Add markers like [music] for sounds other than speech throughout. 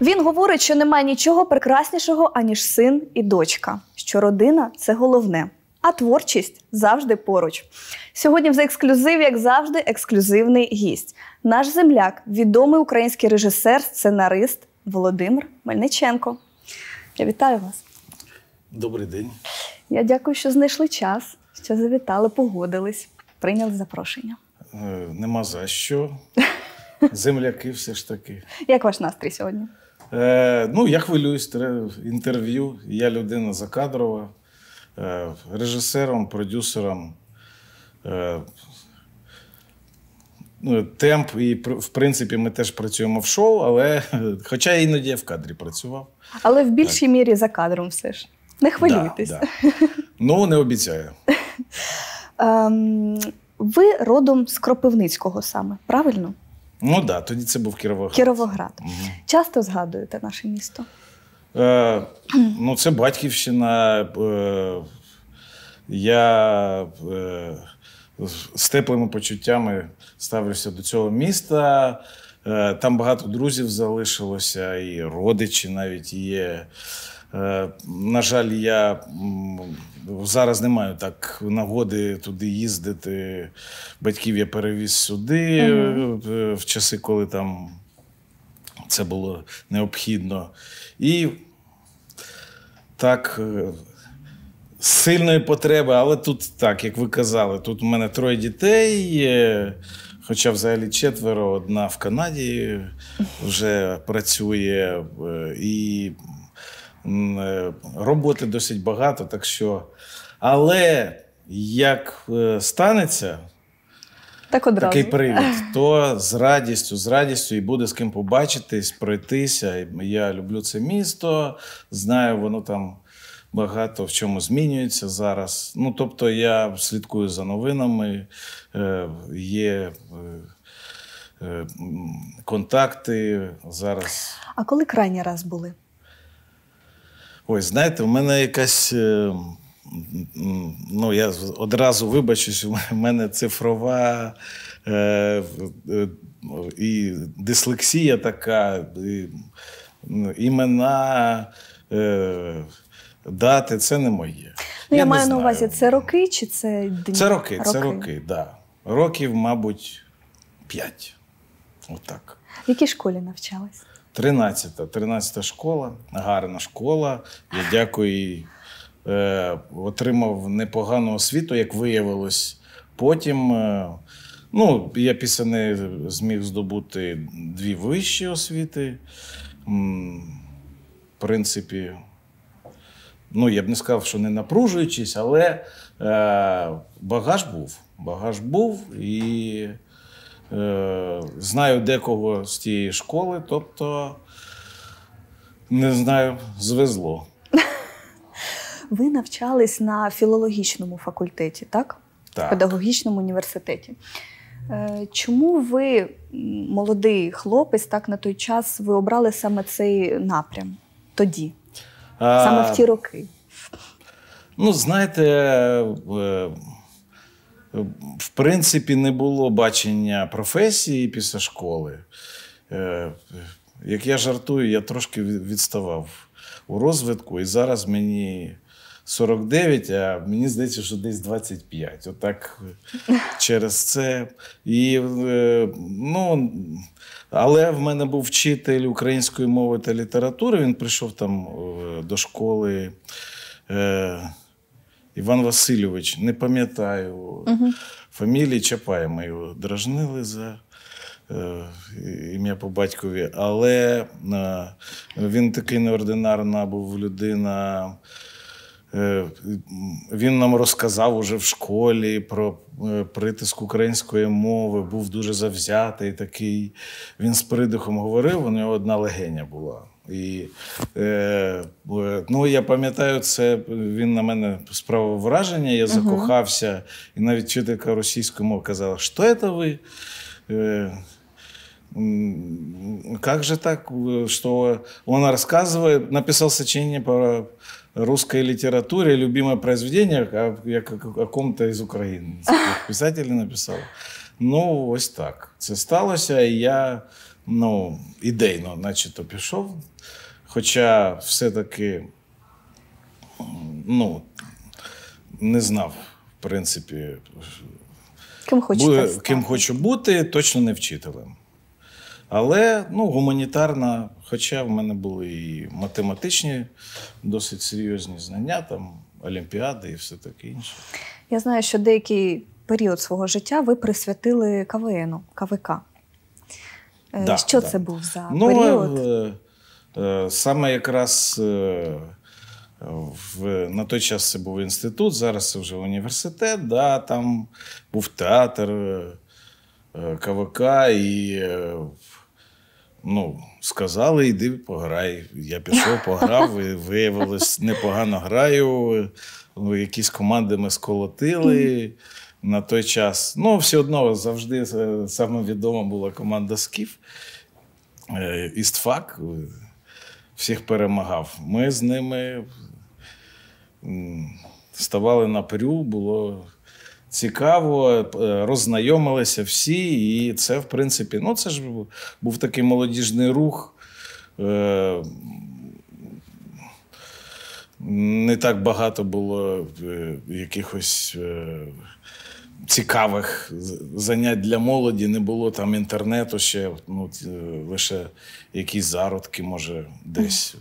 Він говорить, що немає нічого прекраснішого, аніж син і дочка, що родина це головне, а творчість завжди поруч. Сьогодні в за ексклюзив, як завжди, ексклюзивний гість. Наш земляк, відомий український режисер, сценарист Володимир Мельниченко. Я вітаю вас. Добрий день. Я дякую, що знайшли час, що завітали, погодились, прийняли запрошення. Е, нема за що. [laughs] Земляки все ж таки. Як ваш настрій сьогодні? Е, Ну, я хвилююсь, інтерв'ю. Я людина закадрова, е, режисером, продюсером. Е, ну, Темп, і в принципі, ми теж працюємо в шоу, але [laughs] хоча іноді я в кадрі працював. Але в більшій так. мірі за кадром все ж. Не хвилюйтесь. Да, да. [laughs] Ну, не обіцяю. Ем, ви родом з Кропивницького саме, правильно? Ну да, тоді це був Кіровоград. Кіровоград. Угу. Часто згадуєте наше місто? Е, Ну, це Батьківщина. Е, Я е, з теплими почуттями ставлюся до цього міста. Е, Там багато друзів залишилося, і родичі навіть є. Е, на жаль, я зараз не маю так нагоди туди їздити. Батьків я перевіз сюди угу. в часи, коли там це було необхідно. І так. Е, сильної потреби, але тут так, як ви казали, тут у мене троє дітей, хоча взагалі четверо, одна в Канаді вже працює, і Е, роботи досить багато, так що. Але як е, станеться так одразу. такий привід, то з радістю, з радістю і буде з ким побачитись, пройтися. Я люблю це місто, знаю, воно там. Багато в чому змінюється зараз. Ну, тобто, я слідкую за новинами, е, є контакти зараз. А коли крайній раз були? Ой, знаєте, в мене якась. Е, ну, я одразу вибачусь, у [laughs] мене цифрова е, е, і дислексія така, і, ну, імена, е, дати це не моє. Ну, я, я маю на увазі, це роки чи це дні? Це роки, роки. це роки, так. Да. Років, мабуть, п'ять. Отак. В якій школі навчалась? 13-та 13-та школа, гарна школа. Я дякую. Е, отримав непогану освіту, як виявилось. Потім е, ну, я після неї зміг здобути дві вищі освіти. М, в принципі, ну, я б не сказав, що не напружуючись, але е, багаж був. Багаж був і. Е, знаю декого з тієї школи, тобто не знаю, звезло. [laughs] Ви навчались на філологічному факультеті, так? Так. В педагогічному університеті. Е, чому ви, молодий хлопець, так на той час ви обрали саме цей напрям тоді? Саме в ті роки? Ну, знаєте, е, в принципі, не було бачення професії після школи. Е, як я жартую, я трошки відставав у розвитку, і зараз мені 49, а мені здається, що десь 25. Отак е, [laughs] через це. І, е, ну, Але в мене був вчитель української мови та літератури. Він прийшов там до школи. Іван Васильович, не пам'ятаю угу. фамілії Чапай ми його дражнили за. Е, ім'я по батькові, але е, він такий неординарна був людина. Е, він нам розказав уже в школі про притиск української мови, був дуже завзятий такий. Він з придихом говорив, у нього одна легеня була. І е, ну, я пам'ятаю, це він на мене справив враження. Я закохався, і навіть вчителька російської мови казала, що це ви? Е, как же так, что он рассказывает, написал сочинение про русской литературе, любимое произведение, а как о ком-то из украинских [laughs] писателей написал. Ну, ось так. Це сталося, і я ну, ідейно, начебто пішов. Хоча все-таки ну, не знав, в принципі, ким хочу, бу, ким хочу бути, точно не вчителем. Але ну, гуманітарна, хоча в мене були і математичні, досить серйозні знання, там олімпіади і все таке інше. Я знаю, що деякий період свого життя ви присвятили КВНу, КВК. Е, да, Що да. це був за ну, е, період? Е, саме якраз в, на той час це був інститут, зараз це вже університет, да, там був театр, КВК і ну, сказали, йди пограй. Я пішов, пограв, і виявилось, непогано граю. Ну, якісь команди ми сколотили на той час. Ну, все одно завжди е, самовідома була команда Скіф е, Істфак е, всіх перемагав. Ми з ними ставали на прю, було. Цікаво, роззнайомилися всі, і це, в принципі, ну це ж був такий молодіжний рух. Не так багато було якихось цікавих занять для молоді, не було там інтернету ще, ну, е, лише якісь зародки, може, десь.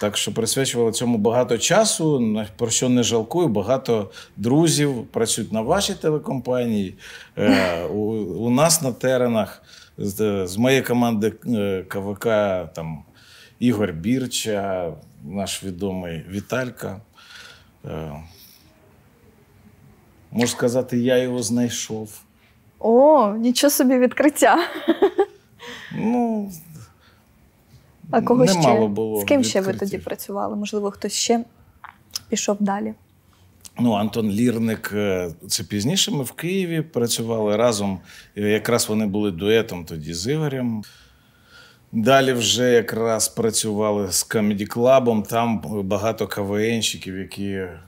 Так що присвячувала цьому багато часу, про що не жалкую. Багато друзів працюють на вашій телекомпанії. Е, у, у нас на теренах з, е, з моєї команди КВК там Ігор Бірча, наш відомий Віталька. Можу сказати, я його знайшов. О, нічого собі відкриття. Ну, а кого ще? було З ким відкриттів. ще ви тоді працювали? Можливо, хтось ще пішов далі. Ну, Антон Лірник, е, це пізніше ми в Києві працювали разом. Е, якраз вони були дуетом тоді з Ігорем. Далі вже якраз працювали з Comedy Club, Там багато КВНщиків, які е,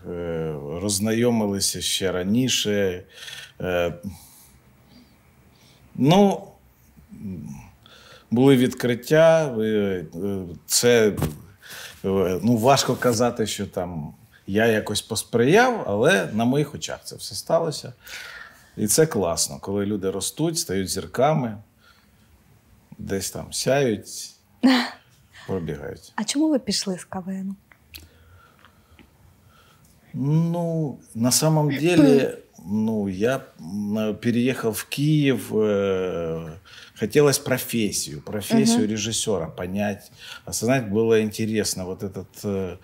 роззнайомилися ще раніше. Е, ну, були відкриття. Е, це е, ну, важко казати, що там я якось посприяв, але на моїх очах це все сталося. І це класно, коли люди ростуть, стають зірками. десь там сяють, [laughs] пробігають. А чому ви пішли з КВН? Ну, на самом деле, ну, я переехал в Киев, э, хотелось профессию, профессию uh-huh. режиссера понять, осознать было интересно вот этот, э,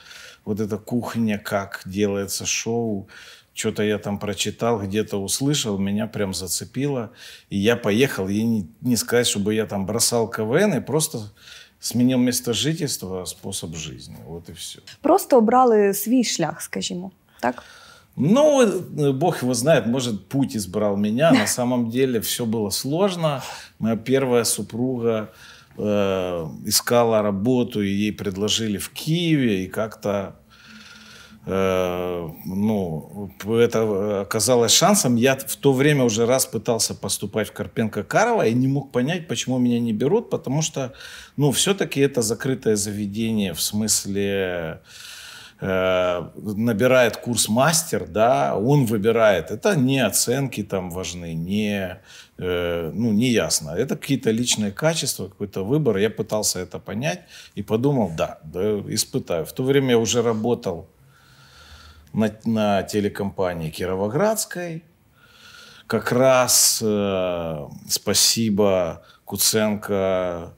вот эта кухня, как делается шоу. Э, что-то я там прочитал, где-то услышал, меня прям зацепило, и я поехал. И не, не сказать, чтобы я там бросал КВН, и просто сменил место жительства, способ жизни. Вот и все. Просто обрали свій шлях, скажем, так? Ну, э, Бог его знает, может, путь избрал меня. На [laughs] самом деле все было сложно. Моя первая супруга э, искала работу, и ей предложили в Киеве, и как-то Э, ну, это э, оказалось шансом. Я в то время уже раз пытался поступать в Карпенко-Карова и не мог понять, почему меня не берут, потому что, ну, все-таки это закрытое заведение в смысле э, набирает курс мастер, да, он выбирает. Это не оценки там важны, не, э, ну, не ясно. Это какие-то личные качества, какой-то выбор. Я пытался это понять и подумал, да, да, испытаю. В то время я уже работал на, на телекомпании Кировоградской. Как раз э, спасибо Куценко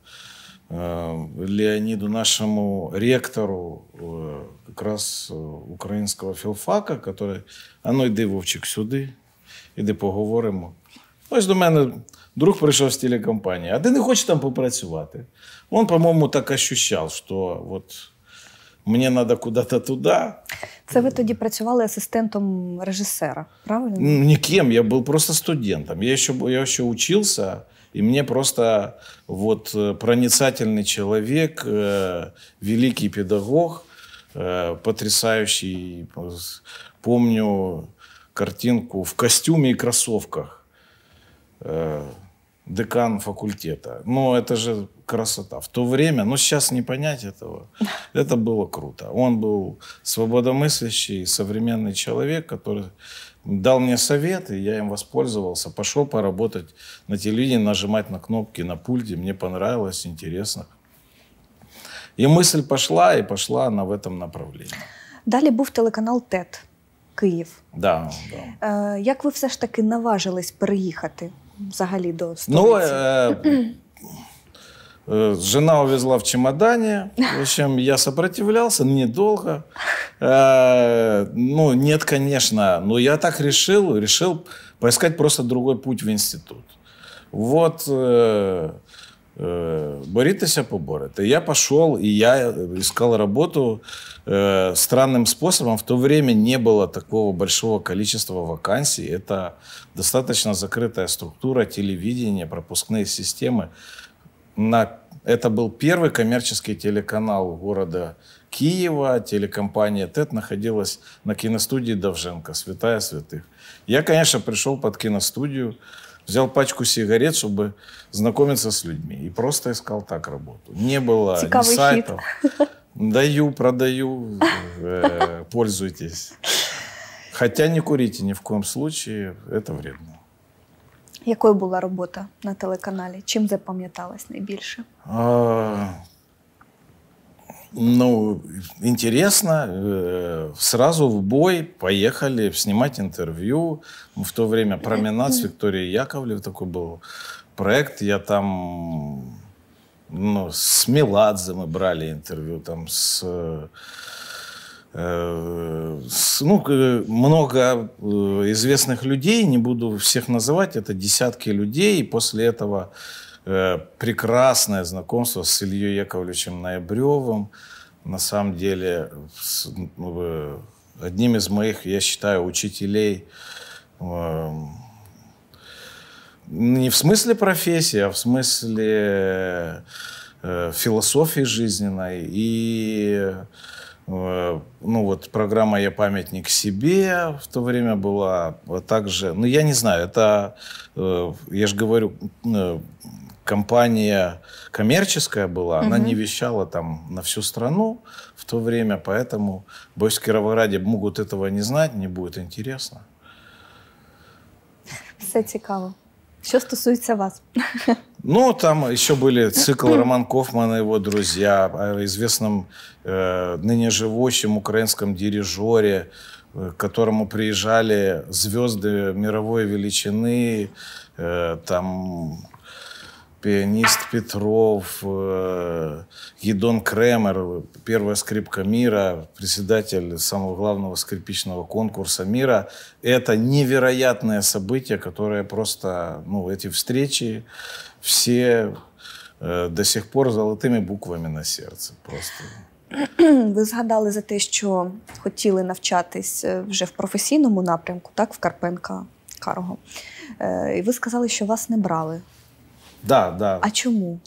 э, Леониду, нашему ректору э, как раз э, украинского Филфака, который а ну иди Вовчик, сюди, иди поговоримо. Ну, ось до мене друг прийшов з телекомпанії, а ти не хочеш там попрацювати. Він, по-моєму, так ощущав, що от мені треба куди-то туди. Це ви тоді працювали асистентом режисера, правильно? Никем, я был просто студентом. Я еще, я еще учился, и мне просто вот проницательный человек, великий педагог, потрясающий. Помню картинку в костюме и кроссовках. декан факультета. Но это же красота. В то время, ну сейчас не понять этого, [laughs] это было круто. Он был свободомыслящий, современный человек, который дал мне совет, и я им воспользовался, пошел поработать на телевидении, нажимать на кнопки на пульте, мне понравилось, интересно. И мысль пошла, и пошла она в этом направлении. Далі був телеканал ТЕТ Київ. Да, да. Як ви все ж таки наважились переїхати взагалі до ну, столиці? Ну, е- Э, жена увезла в чемодане. В общем, я сопротивлялся недолго. Э, ну, нет, конечно. Но я так решил. Решил поискать просто другой путь в институт. Вот э, боритесь поборете. Я пошел, и я искал работу странным способом. В то время не было такого большого количества вакансий. Это достаточно закрытая структура, телевидения, пропускные системы на... Это был первый коммерческий телеканал города Киева. Телекомпания ТЭТ находилась на киностудии Довженко, «Святая святых». Я, конечно, пришел под киностудию, взял пачку сигарет, чтобы знакомиться с людьми. И просто искал так работу. Не было ни сайтов. Хит. Даю, продаю, э, пользуйтесь. Хотя не курите ни в коем случае, это вредно. Якою була робота на телеканалі? Чим запам'яталась найбільше? А, ну, интересно. Э, сразу в бой поехали снимать интервью. В то время «Променад» с Викторией Яковлев такой был проект. Я там ну, с Меладзе мы брали интервью, там с Э, ну, много э, известных людей, не буду всех называть, это десятки людей, и после этого э, прекрасное знакомство с Ильей Яковлевичем Ноябревым, на самом деле ну, одним из моих, я считаю, учителей эм, не в смысле профессии, а в смысле философии жизненной и Э, ну вот программа «Я памятник себе» в то время была также, ну я не знаю, это, э, я же говорю, э, компания коммерческая была, угу. она не вещала там на всю страну в то время, поэтому бойцы в Кировограде могут этого не знать, не будет интересно. Все цікаво. Все стосуется вас. [laughs] Ну, там еще были цикл Роман Кофман и его друзья о известном э, ныне живущем украинском дирижере, э, к которому приезжали звезды мировой величины, э, там пианист Петров, е, Гедон Кремер, первая скрипка мира, председатель самого главного скрипичного конкурса мира. Это невероятное событие, которое просто, ну, эти встречи все э, до сих пор золотими буквами на сердце просто. [clears throat] Ви згадали за те, що хотіли навчатись е, вже в професійному напрямку, так, в Карпенка Карго. Е, і ви сказали, що вас не брали Да, да. А чому?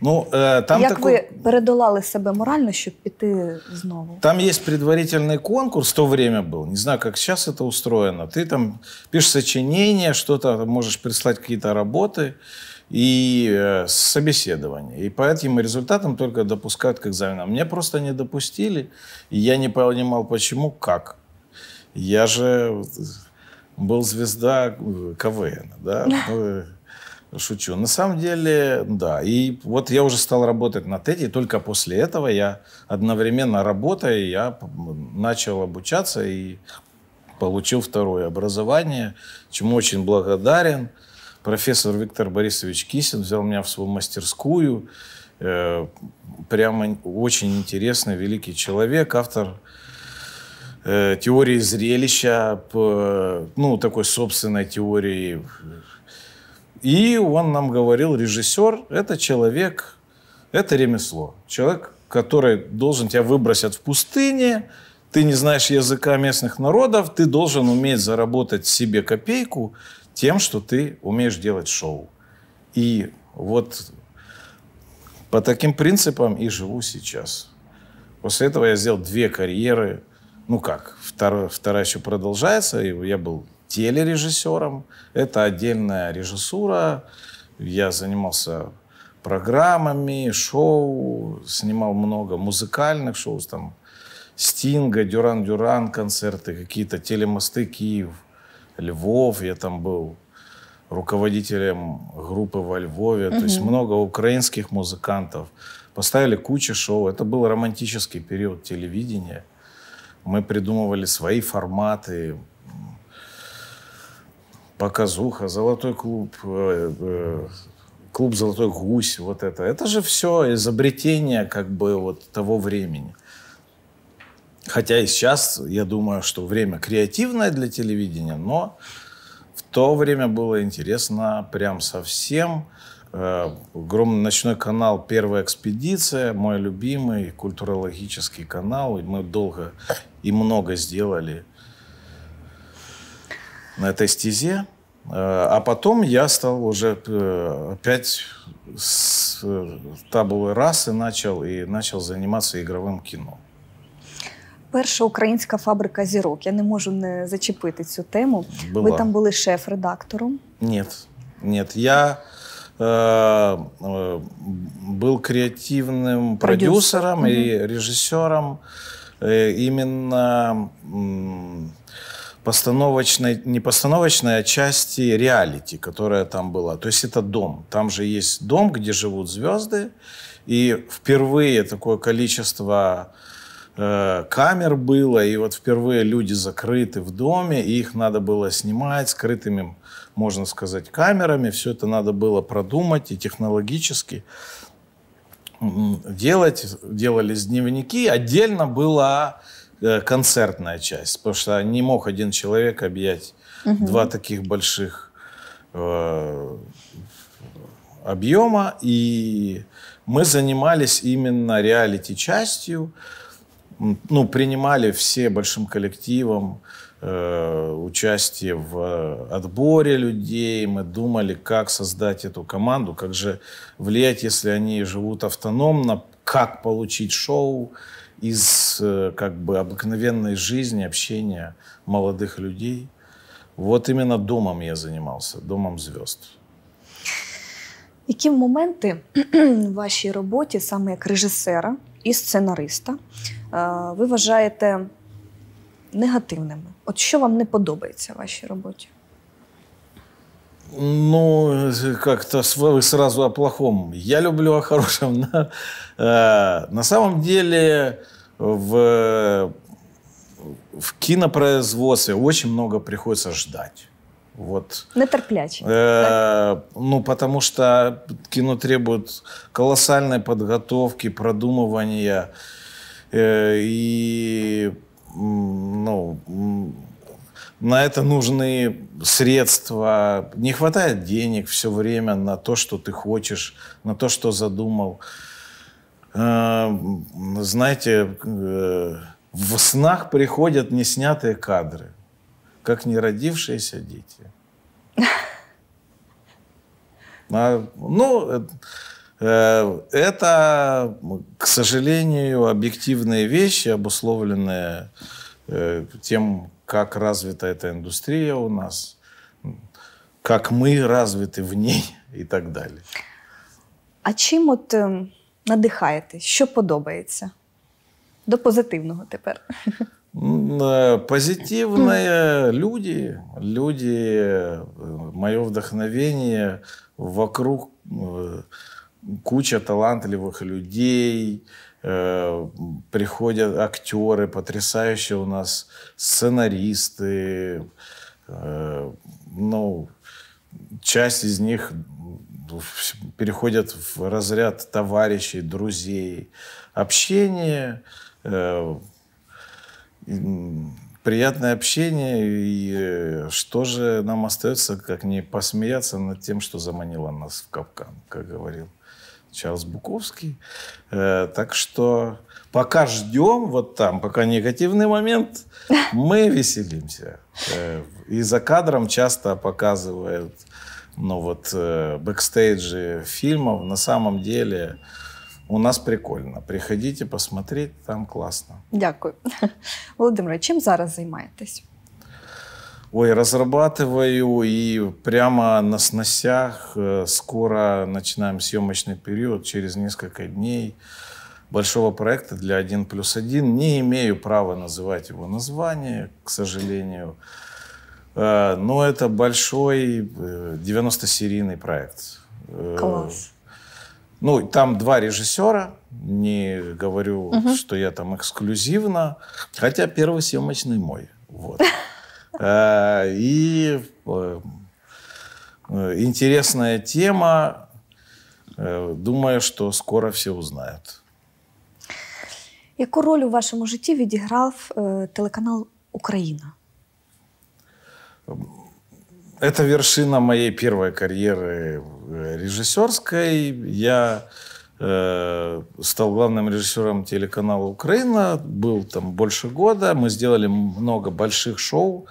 Ну, э, там Як таку... ви передолали себе морально, щоб піти знову? Там є предварительний конкурс, в то время був. Не знаю, як зараз це устроено. Ти там пишеш сочинення, что-то можеш прислати то роботи и э, собеседование. И по этим результатам только допускают к экзаменам. Меня просто не допустили, и я не понимал, почему, как. Я же был звезда э, КВН, да? [laughs] Ну, э, шучу. На самом деле, да. И вот я уже стал работать на TED, и только после этого я одновременно работая, я начал обучаться и получил второе образование, чему очень благодарен. Профессор Виктор Борисович Кисин взял меня в свою мастерскую. Э, прямо очень интересный, великий человек, автор э, теории зрелища, ну, такой собственной теории и он нам говорил, режиссер – это человек, это ремесло. Человек, который должен тебя выбросить в пустыне, ты не знаешь языка местных народов, ты должен уметь заработать себе копейку тем, что ты умеешь делать шоу. И вот по таким принципам и живу сейчас. После этого я сделал две карьеры. Ну как, вторая, вторая еще продолжается. И я был телережиссером. Это отдельная режиссура. Я занимался программами, шоу, снимал много музыкальных шоу, там Стинга, Дюран-Дюран концерты, какие-то телемосты Киев, Львов. Я там был руководителем группы во Львове. Угу. То есть много украинских музыкантов. Поставили кучу шоу. Это был романтический период телевидения. Мы придумывали свои форматы, показуха, золотой клуб, э, э, клуб «Золотой гусь», вот это. Это же все изобретение как бы вот того времени. Хотя и сейчас, я думаю, что время креативное для телевидения, но в то время было интересно прям совсем. Э, огромный ночной канал «Первая экспедиция», мой любимый культурологический канал. мы долго и много сделали на этой стезе. Э, а потом я стал уже э, опять с э, раз и начал и начал заниматься игровым кино. Перша українська фабрика зірок. Я не можу не зачепити цю тему. Була. Ви там були шеф-редактором? Ні. нет. Я э, был креативным продюсером, продюсером и угу. режиссером. Именно постановочной, не постановочной, а части реалити, которая там была. То есть это дом. Там же есть дом, где живут звезды. И впервые такое количество э, камер было, и вот впервые люди закрыты в доме, и их надо было снимать скрытыми, можно сказать, камерами. Все это надо было продумать и технологически делать. Делались дневники. Отдельно была Э, концертная часть, потому что не мог один человек объять угу. два таких больших э, объема, и мы занимались именно реалити-частью, ну, принимали все большим коллективом э, участие в отборе людей, мы думали, как создать эту команду, как же влиять, если они живут автономно, как получить шоу, из э, как бы обыкновенной жизни, общения молодых людей. Вот именно домом я занимался, домом звезд. Які моменти [clears throat] в вашій роботі, саме як режисера і сценариста, ви э, вважаєте негативними? От що вам не подобається в вашій роботі? Ну, как-то вы сразу о плохом. Я люблю о хорошем. [laughs] Э, на самом деле в, в кинопроизводстве очень много приходится ждать. Вот. Нетерплячий. Э, ну, потому что кино требует колоссальной подготовки, продумывания э, и ну, на это нужны средства, не хватает денег все время на то, что ты хочешь, на то, что задумал. Э, знаете, э, в снах приходят неснятые кадры, как не родившиеся дети. А, ну, э, это, к сожалению, объективные вещи, обусловленные тем, как развита эта индустрия у нас, как мы развиты в ней і [laughs] так далі. А чим от ем, надихаєте? Що подобається? До позитивного тепер. Е, позитивные люди, люди, е, мое вдохновение вокруг куча талантливых людей, э, приходят актеры, потрясающие у нас сценаристы. Э, ну, часть из них переходят в разряд товарищей, друзей. Общение, э, приятное общение. И что же нам остается, как не посмеяться над тем, что заманило нас в капкан, как говорил Чарльз Буковский. Э, так что пока ждем, вот там, пока негативный момент, [laughs] мы веселимся. Э, и за кадром часто показывают ну вот э, бэкстейджи фильмов. На самом деле у нас прикольно. Приходите посмотреть, там классно. Дякую. [laughs] Володимире, а чем зараз занимаетесь? Ой, разрабатываю и прямо на сносях. Э, скоро начинаем съемочный период, через несколько дней большого проекта для 1 плюс 1. Не имею права называть его название, к сожалению. Э, но это большой 90-серийный э, проект. Класс. Ну, там два режиссера, не говорю, угу. что я там эксклюзивно, хотя первый съемочный мой. Вот. [laughs] Э, и э, э, интересная тема. Думаю, что скоро все узнают. Яку роль у вашому житті відіграв телеканал Україна? Это вершина моей первой карьеры режиссерской. Я Э, стал главным режиссером телеканала «Украина», был там больше года, мы сделали много больших шоу,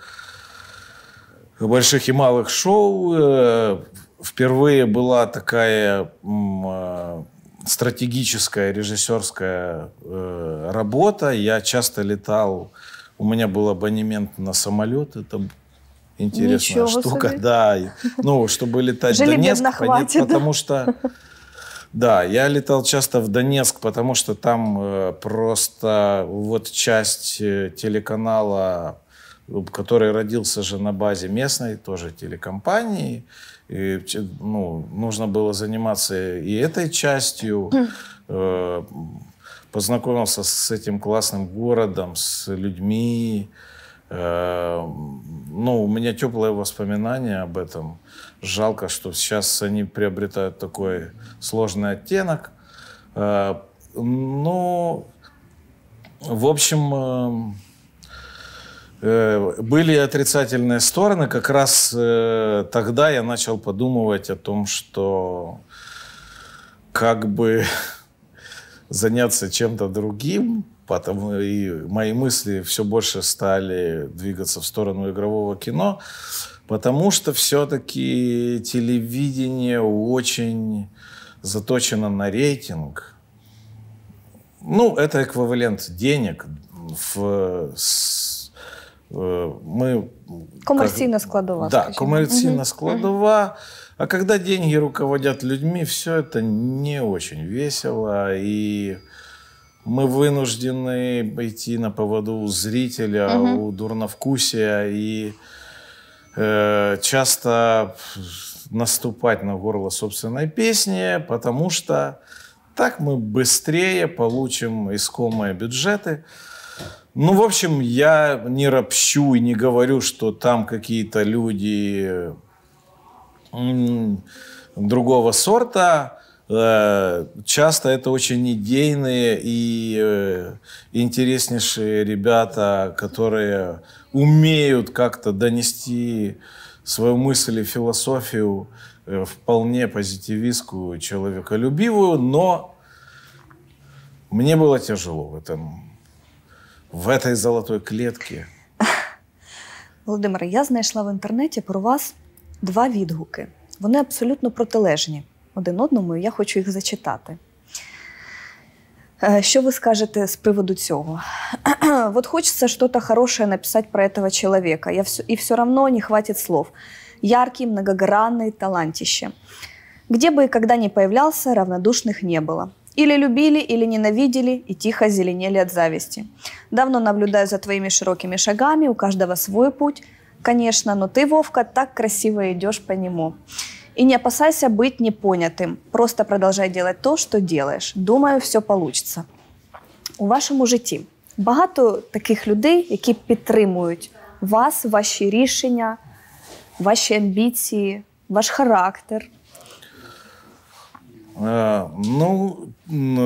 больших и малых шоу. Э, впервые была такая э, стратегическая режиссерская работа. Я часто летал, у меня был абонемент на самолет, это интересная Ничего штука, себе. [laughs] да. Ну, чтобы летать в Донецк, потому что [laughs] Да, я летал часто в Донецк, потому что там э, просто вот часть э, телеканала, который родился же на базе местной тоже телекомпании, и, ну, нужно было заниматься и этой частью. Хм. Э, познакомился с этим классным городом, с людьми. Эм, ну, у меня теплые воспоминания об этом. Жалко, что сейчас они приобретают такой сложный оттенок. Э, Но, ну, в общем, э, э, были отрицательные стороны. Как раз тогда я начал подумывать о том, что как бы [laughs] заняться чем-то другим, Потом и мои мысли все больше стали двигаться в сторону игрового кино, потому что все-таки телевидение очень заточено на рейтинг. Ну, это эквивалент денег в э, мы... Коммерційна складова. Да, скажімо. коммерційна складова. А когда деньги руководят людьми, все это не очень весело. И мы вынуждены идти на поводу у зрителя, угу. у дурновкусия и э, часто наступать на горло собственной песни, потому что так мы быстрее получим искомые бюджеты. Ну, в общем, я не ропщу и не говорю, что там какие-то люди другого сорта. Э, часто это очень идейные и э, интереснейшие ребята, которые умеют как-то донести свою мысль и философию э, вполне позитивистскую, человеколюбивую, но мне было тяжело в этом, в этой золотой клетке. [laughs] Володимире, я знайшла в інтернеті про вас два відгуки. Вони абсолютно протилежні один одному, і я хочу їх зачитати. Что вы скажете с приводу цього? вот [clears throat] хочется что-то хорошее написать про этого человека, я все, и все равно не хватит слов. Яркий, многогранный, талантище. Где бы и когда ни появлялся, равнодушных не было. Или любили, или ненавидели, и тихо зеленели от зависти. Давно наблюдаю за твоими широкими шагами, у каждого свой путь, конечно, но ты, Вовка, так красиво идешь по нему. И не опасайся быть непонятым. Просто продолжай делать то, что делаешь. Думаю, все получится. У вашому житті багато таких людей, які підтримують вас, ваші рішення, ваші амбіції, ваш характер. Ну,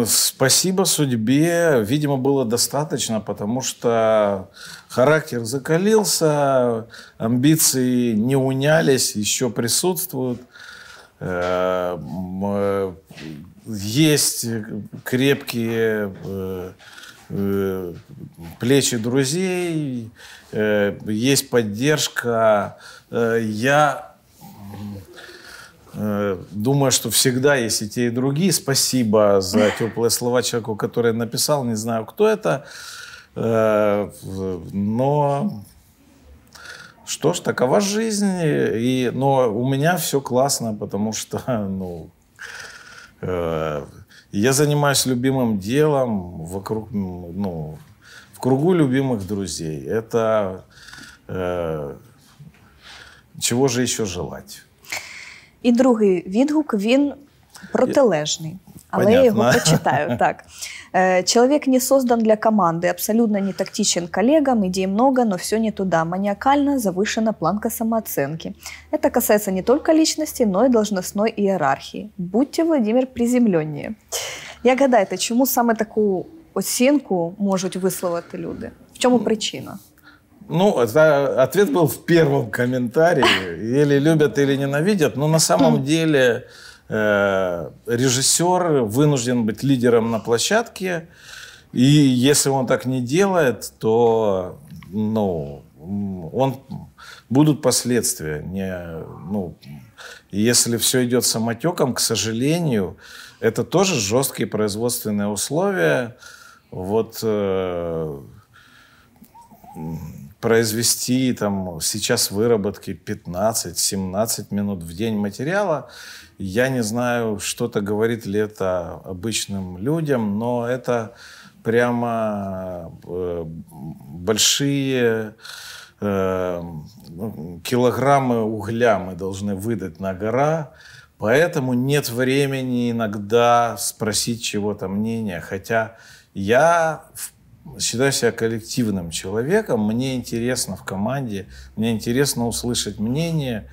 спасибо судьбе, видимо, было достаточно, потому что характер закалился, амбиции не унялись, еще присутствуют. Э, есть крепкие э, э, плечи друзей, есть поддержка. Я Думаю, что всегда есть и те, и другие. Спасибо за [laughs] теплые слова человеку, который написал. Не знаю, кто это. Но что ж, такова жизнь. И, но у меня все классно, потому что, [laughs] ну, э, я занимаюсь любимым делом вокруг, ну, в кругу любимых друзей. Это э, чего же еще желать? І другий відгук він протилежний але я его почитаю. [laughs] Так. Э, Человек не создан для команды, абсолютно не тактичен коллегам, идей много, но все не туда. Маниакально завышена планка самооценки. Это касается не только личности, но и должностной иерархии. Будьте, Владимир, приземленнее. Я гадаю, гадаєте, чому саме таку оцінку можуть висловити люди? В чому причина? Ну, это ответ был в первом комментарии. Или любят, или ненавидят. Но на самом хм. деле Э, режиссер вынужден быть лидером на площадке, и если он так не делает, то ну, он, будут последствия. Не, ну, если все идет самотеком, к сожалению, это тоже жесткие производственные условия. Вот э, произвести там сейчас выработки 15-17 минут в день материала – я не знаю, что-то говорит ли это обычным людям, но это прямо э, большие э, ну, килограммы угля мы должны выдать на гора, поэтому нет времени иногда спросить чего-то мнения, хотя я считаю себя коллективным человеком, мне интересно в команде, мне интересно услышать мнение,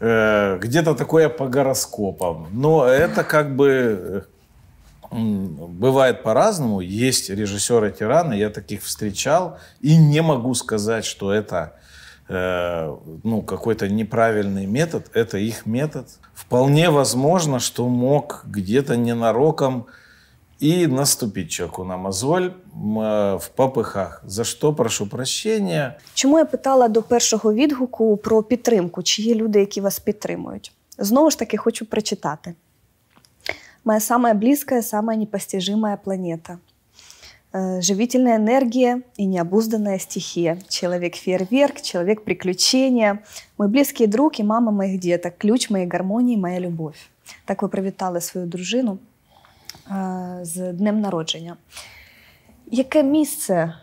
Э, где-то такое по гороскопам. Но это как бы э, бывает по-разному. Есть режиссеры-тираны, я таких встречал, и не могу сказать, что это э, ну, какой-то неправильный метод, это их метод. Вполне возможно, что мог где-то ненароком и наступить человеку на мозоль э, в попихах. За що прошу прощення? Чому я питала до першого відгуку про підтримку? Чи є люди, які вас підтримують? Знову ж таки, хочу прочитати. Моя самая близкая, самая непостижимая планета. Э, живительная энергия и необузданная стихия. Человек-фейерверк, человек-приключения. Мой близкий друг и мама моих деток. Ключ моей гармонии, моя любовь. Так вы привітали свою дружину. Е, з днем народження. Яке місце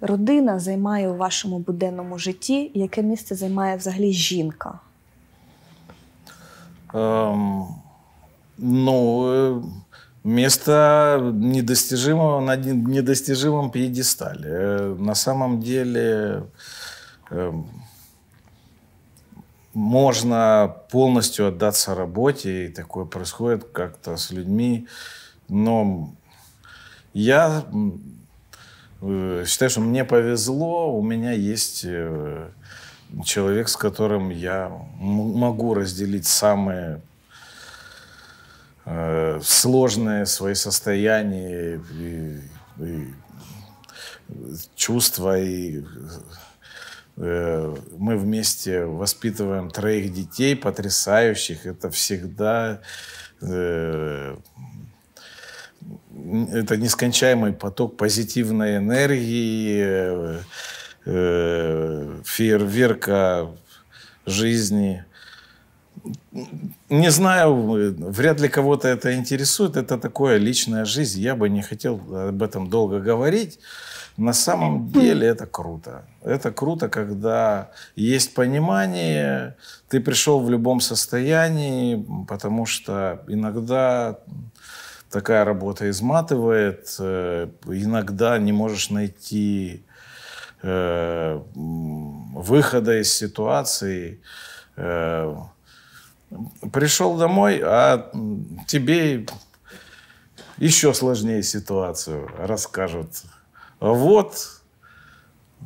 родина займає у вашому буденному житті? Яке місце займає взагалі жінка? Ем, ну, е, место недостижимо на недостижимом п'єдесталі. Е, на самом деле эм, ем, можно полностью отдаться работе, и такое происходит как-то с людьми, Но я э, считаю, что мне повезло, у меня есть э, человек, с которым я могу разделить самые э, сложные свои состояния, и, и чувства. И, мы вместе воспитываем троих детей потрясающих. Это всегда это нескончаемый поток позитивной энергии, э, э, фейерверка жизни. Не знаю, вряд ли кого-то это интересует. Это такое личная жизнь. Я бы не хотел об этом долго говорить. На самом деле это круто. Это круто, когда есть понимание, ты пришел в любом состоянии, потому что иногда такая работа изматывает. Э, иногда не можешь найти э, выхода из ситуации. Э, пришел домой, а тебе еще сложнее ситуацию расскажут. Вот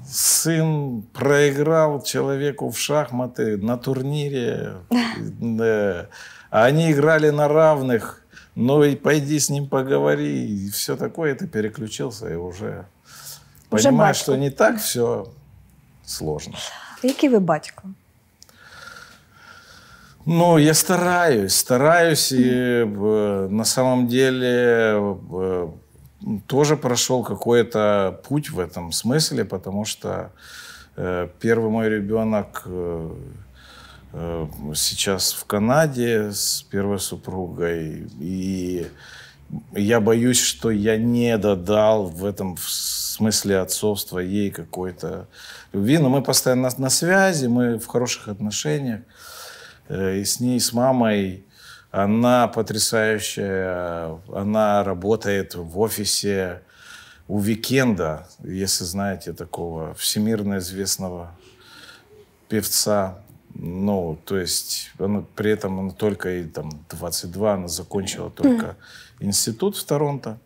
сын проиграл человеку в шахматы на турнире. [laughs] А они играли на равных. Ну и пойди с ним поговори, и все такое, и ты переключился и уже, уже понимаешь, батько. что не так все сложно. Какие вы батько? Ну, я стараюсь, стараюсь, и э, на самом деле э, тоже прошел какой-то путь в этом смысле, потому что э, первый мой ребенок э, Э, сейчас в Канаде с первой супругой. И я боюсь, что я не додал в этом смысле отцовства ей какой-то любви. Но мы постоянно на связи, мы в хороших отношениях. Э, и с ней, с мамой. Она потрясающая. Она работает в офисе у Викенда, если знаете такого всемирно известного певца ну, то есть, она, при этом она только и там 22, она закончила только институт в Торонто.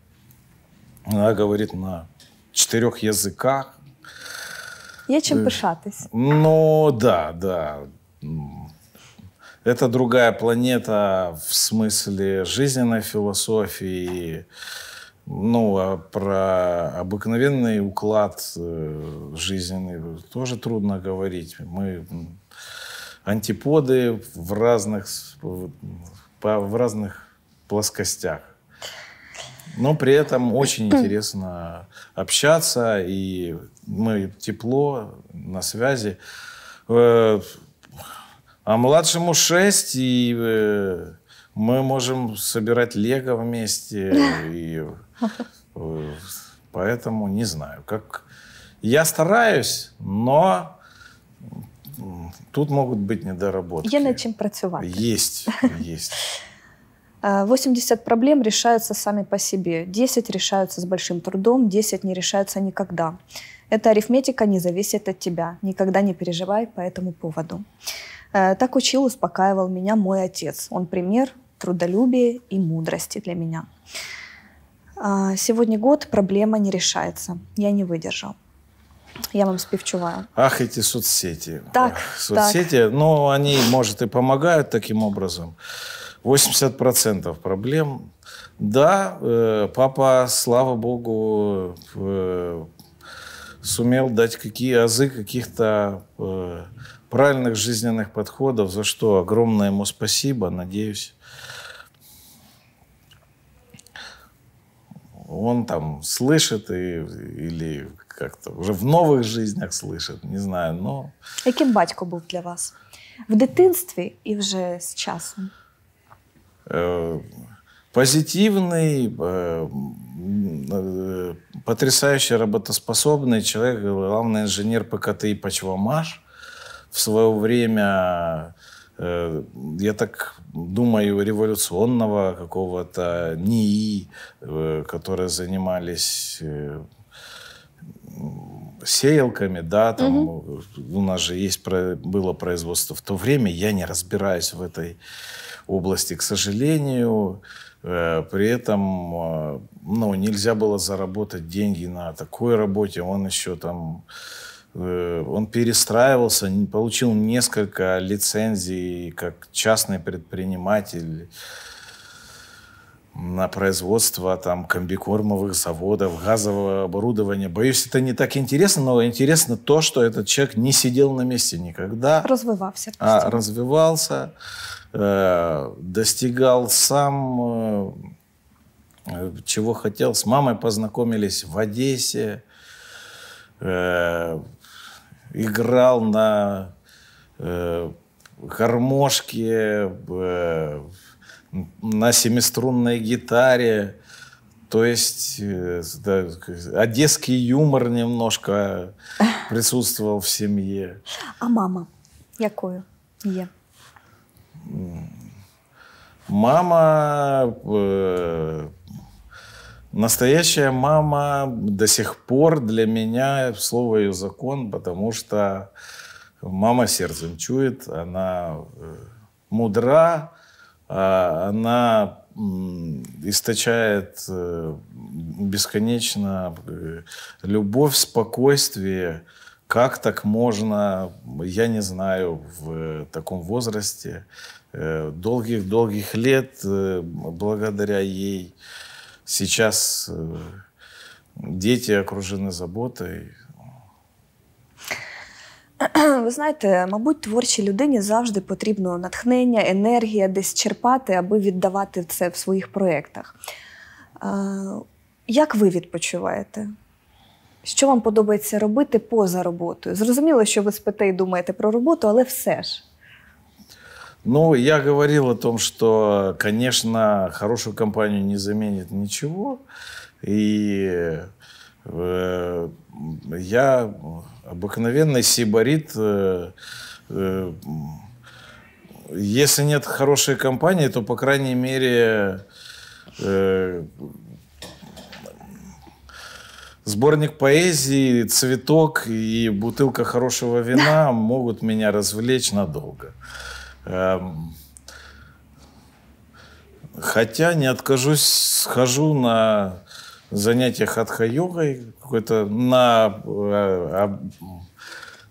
Она говорит на четырех языках. Я чем э, пишатись. Ну, да, да. Это другая планета в смысле жизненной философии. Ну, а про обыкновенный уклад э, жизненный тоже трудно говорить. Мы антиподы в разных, в разных плоскостях. Но при этом очень [clears throat] интересно общаться, и мы тепло, на связи. Э, а младшему шесть, и э, мы можем собирать лего вместе. И [laughs] э, поэтому не знаю, как... Я стараюсь, но Тут могут быть недоработки. Є над чим працювати. есть. єсть. [laughs] 80 а, проблем решаются сами по себе, 10 решаются с большим трудом, 10 не решаются никогда. Эта арифметика не зависит от тебя, никогда не переживай по этому поводу. А, так учил, успокаивал меня мой отец. Он пример трудолюбия и мудрости для меня. А, сегодня год, проблема не решается. Я не выдержал. Я вам спевчуваю. Ах, эти соцсети. Так, соцсети, так. ну, они, может, и помогают таким образом. 80% проблем. Да, э, папа, слава богу, э, сумел дать какие азы каких-то э, правильных жизненных подходов, за что огромное ему спасибо, надеюсь. он там слышит и, или как-то уже в нових жизнях слышит, не знаю. но... Яким батько був для вас? В дитинстві і вже з часом? Позитивный, потрясающе работоспособный человек, главный инженер ПКТ и Почвамаш. В свое время э, я так думаю, революционного какого-то НИИ, э, которые занимались э, сеялками, да, там угу. у нас же есть было производство в то время, я не разбираюсь в этой области, к сожалению. Э, при этом, э, ну, нельзя было заработать деньги на такой работе. Он еще там, э, он перестраивался, получил несколько лицензий как частный предприниматель на производство там комбикормовых заводов, газового оборудования. Боюсь, это не так интересно, но интересно то, что этот человек не сидел на месте никогда. Развивался. А, развивался, э, достигал сам, э, чего хотел. С мамой познакомились в Одессе, э, играл на э, гармошке, э, на семиструнной гитаре. То есть э, да, одесский юмор немножко [laughs] присутствовал в семье. А мама якою є? Мама, э, настоящая мама до сих пор для меня слово ее закон, потому что мама сердцем чует, она э, мудра, а она источает э, бесконечно э, любовь, спокойствие. Как так можно, я не знаю, в таком возрасте, э, долгих-долгих лет благодаря ей. Сейчас дети окружены заботой, [clears throat] Ви знаєте, мабуть, творчій людині завжди потрібно натхнення, енергія десь черпати, аби віддавати це в своїх проєктах. Як ви відпочиваєте? Що вам подобається робити поза роботою? Зрозуміло, що ви спите і думаєте про роботу, але все ж. Ну, я говорил о том, что, конечно, хорошую компанию не заменит ничего. И э, я Обыкновенный сибарит, э, э, если нет хорошей компании, то, по крайней мере, э, сборник поэзии, цветок и бутылка хорошего вина могут меня развлечь надолго. Эм, хотя не откажусь, схожу на Занятия хатха-йогой, какой-то на, э,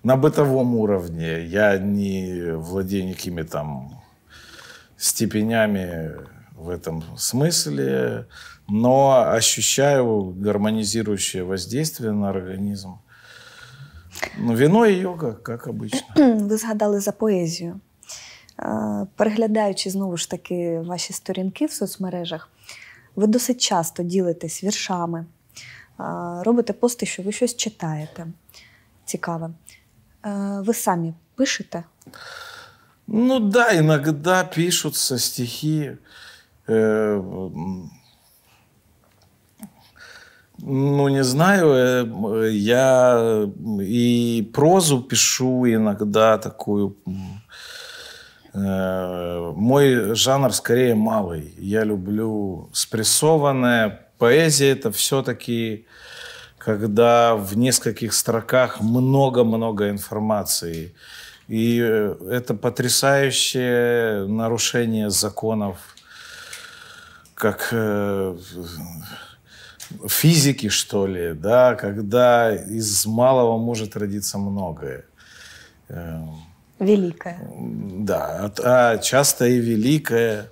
на бытовом уровне. Я не владею никакими там степенями в этом смысле, но ощущаю гармонизирующее воздействие на организм. Ну, вино и йога, как обычно. [clears throat] Вы згадали за поэзию. А, переглядаючи знову ж таки ваші сторінки в соцмережах, Ви досить часто ділитесь віршами, робите пости, що ви щось читаєте. Цікаве. Е, ви самі пишете? Ну да, іноді пишуться стихи. Е, ну, не знаю, е, я і прозу пишу іноді такую Э, мой жанр скорее малый. Я люблю спрессованное. Поэзия — это все-таки когда в нескольких строках много-много информации. И э, это потрясающее нарушение законов, как э, физики, что ли, да, когда из малого может родиться многое. Эм, великая Да, а часто и великая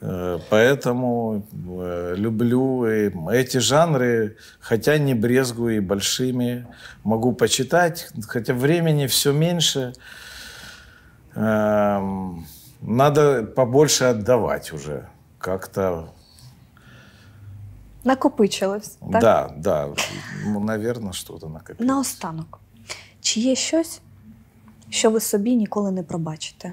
э, Поэтому э, люблю и эти жанры, хотя не брезгую и большими, могу почитать, хотя времени все меньше. Эм, надо побольше отдавать уже. Как-то Накопичилось, так? Да, да. Ну, наверное, что-то накопилось. на останок є щось, Що ви собі ніколи не пробачите?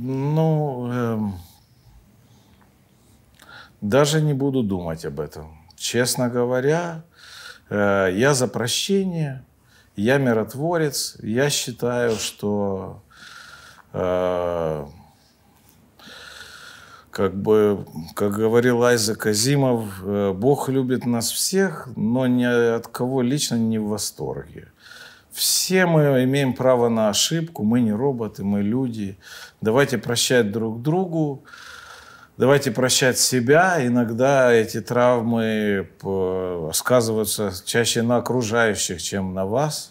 Ну, э, даже не буду думать об этом. Честно говоря, э, я за прощение, я миротворец. Я считаю, что э, как бы, как говорил Айзек Казимов, э, Бог любит нас всех, но ни от кого лично не в восторге. Все мы имеем право на ошибку, мы не роботы, мы люди. Давайте прощать друг другу, давайте прощать себя. Иногда эти травмы э, сказываются чаще на окружающих, чем на вас.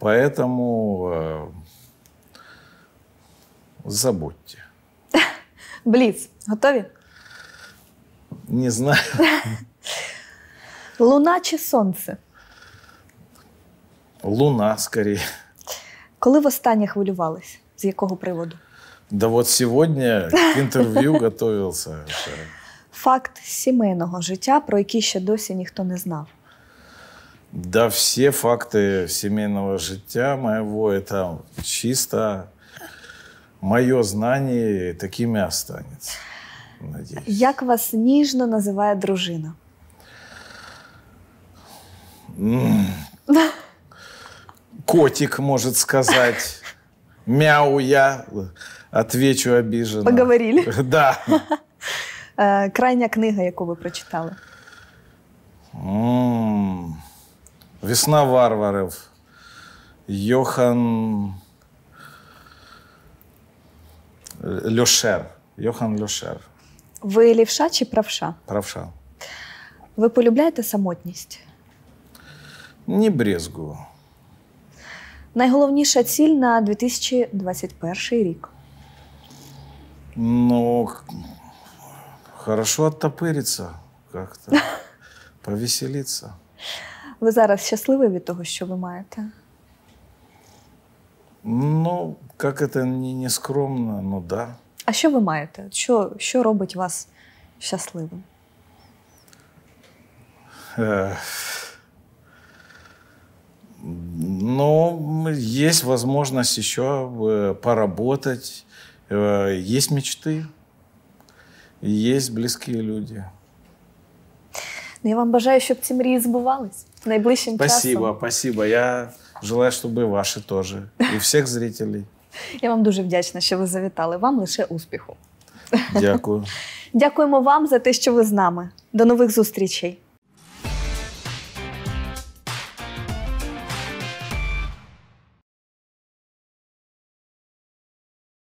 Поэтому э, забудьте. Бліц, готові? Не знаю. Луна чи сонце? Луна скорі. Коли в останнє хвилювались? З якого приводу? Да от сьогодні к интервью готовился. Факт сімейного життя, про який ще досі ніхто не знав. Да все факты семейного життя моего это чисто мое знание такими останется. надеюсь. Как вас нежно называет дружина? Котик может сказать. Мяу я. Отвечу обиженно. Поговорили. Да. Э, крайняя книга, которую вы прочитали. Весна варваров. Йохан Льошер. Йохан Льошер. Ви лівша чи правша? Правша. Ви полюбляєте самотність? Ні брезгу. Найголовніша ціль на 2021 рік. Ну, хорошо оттопириться как-то. [laughs] Повеселиться. Ви зараз щасливий від того, що ви маєте? Ну, как это не скромно, ну да. А что вы маете? Що что робить вас счастливым? ну, есть возможность еще э, поработать, э, есть мечты, есть близкие люди. Ну, я вам бажаю, щоб ці мрії збувались найближчим спасибо, часом. Спасибо, спасибо. Я Желаю, чтобы и ваши тоже, и всех зрителей. Я вам дуже вдячна, що ви завітали. Вам лише успіху. Дякую. [laughs] Дякуємо вам за те, що ви з нами. До нових зустрічей.